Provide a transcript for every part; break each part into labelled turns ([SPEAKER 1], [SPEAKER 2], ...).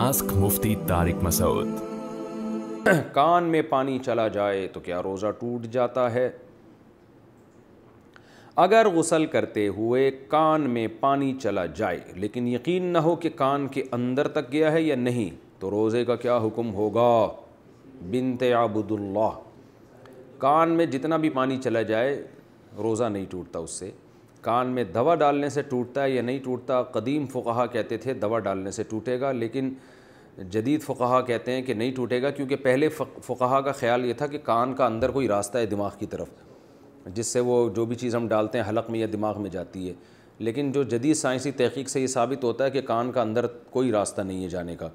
[SPEAKER 1] ask Mufti Tariq Masood कान में पानी चला जाए तो क्या रोज़ा टूट जाता है अगर गसल करते हुए कान में पानी चला जाए लेकिन यकीन ना हो कि कान के अंदर तक गया है या नहीं तो रोज़े का क्या हुक्म होगा बिनत आबुदुल्ला कान में जितना भी पानी चला जाए रोज़ा नहीं टूटता उससे कान में दवा डालने से टूटता है या नहीं टूटता कदीम फ़ुकाहा कहते थे दवा डालने से टूटेगा लेकिन जदीद फ़ुकाहा कहते हैं कि नहीं टूटेगा क्योंकि पहले फ़ुकाहा का ख्याल ये था कि कान का अंदर कोई रास्ता है दिमाग की तरफ जिससे वो जो भी चीज़ हम डालते हैं हलक में या दिमाग में जाती है लेकिन जो जदीद साइंसी तहकीक से ये साबित होता है कि कान का अंदर कोई रास्ता नहीं है जाने का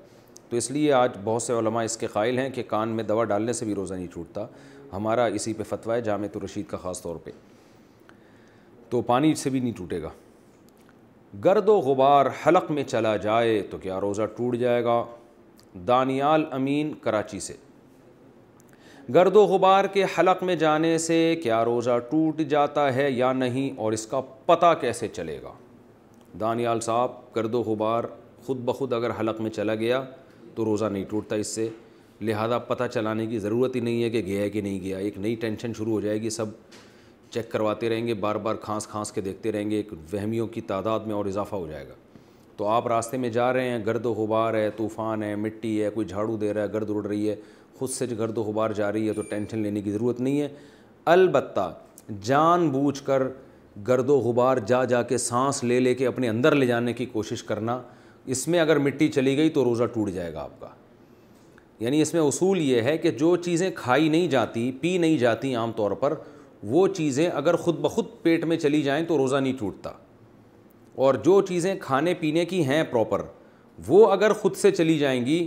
[SPEAKER 1] तो इसलिए आज बहुत से इसके कायल हैं कि कान में दवा डालने से भी रोज़ा नहीं छूटता हमारा इसी पे फतवा है जाम रशीद का ख़ास तौर पर तो पानी से भी नहीं टूटेगा गर्द वबार हलक में चला जाए तो क्या रोज़ा टूट जाएगा दानियाल अमीन कराची से गर्द वबार के हलक में जाने से क्या रोज़ा टूट जाता है या नहीं और इसका पता कैसे चलेगा दानियाल साहब गर्द वबार ख़ुद ब खुद अगर हलक में चला गया तो रोज़ा नहीं टूटता इससे लिहाजा पता चलाने की ज़रूरत ही नहीं है कि गया है कि नहीं गया एक नई टेंशन शुरू हो जाएगी सब चेक करवाते रहेंगे बार बार खांस खांस के देखते रहेंगे एक वहमियों की तादाद में और इजाफा हो जाएगा तो आप रास्ते में जा रहे हैं गर्द वबार है तूफ़ान है मिट्टी है कोई झाड़ू दे रहा है गर्द उड़ रही है खुद से गर्द वबार जा रही है तो टेंशन लेने की ज़रूरत नहीं है अलबत् जान बूझ कर गर्द वबार जा जा के सांस ले ले के अपने अंदर ले जाने की कोशिश करना इसमें अगर मिट्टी चली गई तो रोज़ा टूट जाएगा आपका यानी इसमें उसूल ये है कि जो चीज़ें खाई नहीं जाती पी नहीं जाती आम तौर पर वो चीज़ें अगर ख़ुद ब खुद पेट में चली जाएँ तो रोज़ा नहीं टूटता और जो चीज़ें खाने पीने की हैं प्रॉपर वो अगर ख़ुद से चली जाएंगी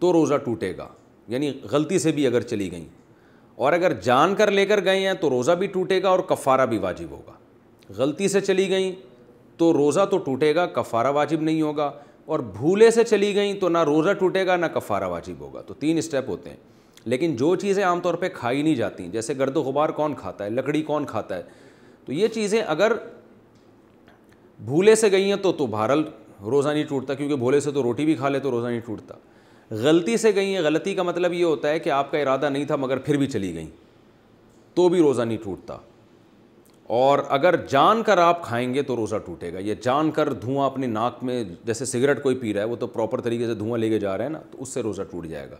[SPEAKER 1] तो रोज़ा टूटेगा यानी गलती से भी अगर चली गई और अगर जान कर लेकर गए हैं तो रोज़ा भी टूटेगा और कफ़ारा भी वाजिब होगा गलती से चली गई तो रोज़ा तो टूटेगा कफ़ारा वाजिब नहीं होगा और भूले से चली गई तो ना रोज़ा टूटेगा ना कफ़ारा वाजिब होगा तो तीन स्टेप होते हैं लेकिन जो चीज़ें आमतौर पर खाई नहीं जाती जैसे गर्द गुबार कौन खाता है लकड़ी कौन खाता है तो ये चीज़ें अगर भूले से गई हैं तो तो भारल रोज़ा नहीं टूटता क्योंकि भूले से तो रोटी भी खा ले तो रोज़ा नहीं टूटता गलती से गई हैं गलती का मतलब ये होता है कि आपका इरादा नहीं था मगर फिर भी चली गई तो भी रोज़ा नहीं टूटता और अगर जान कर आप खाएंगे तो रोज़ा टूटेगा ये जान कर धुआं अपने नाक में जैसे सिगरेट कोई पी रहा है वो तो प्रॉपर तरीके से धुआं लेके जा रहा है ना तो उससे रोज़ा टूट जाएगा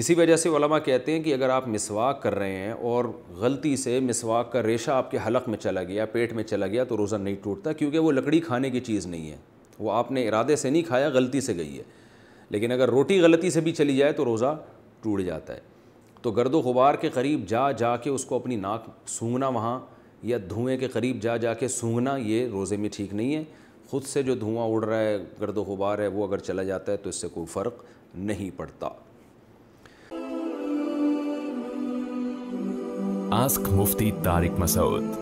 [SPEAKER 1] इसी वजह से ओलमा कहते हैं कि अगर आप मिसवाक कर रहे हैं और गलती से मिसवाक का रेशा आपके हलक में चला गया पेट में चला गया तो रोज़ा नहीं टूटता क्योंकि वो लकड़ी खाने की चीज़ नहीं है वो आपने इरादे से नहीं खाया गलती से गई है लेकिन अगर रोटी गलती से भी चली जाए तो रोज़ा टूट जाता है तो गर्द वबार के करीब जा जा के उसको अपनी नाक सूंघना वहाँ या धुएँ के करीब जा जा के सूंघना ये रोज़े में ठीक नहीं है ख़ुद से जो धुआँ उड़ रहा है गर्द वबार है वो अगर चला जाता है तो इससे कोई फ़र्क नहीं पड़ता आस्क मुफ्ती तारिक मसऊद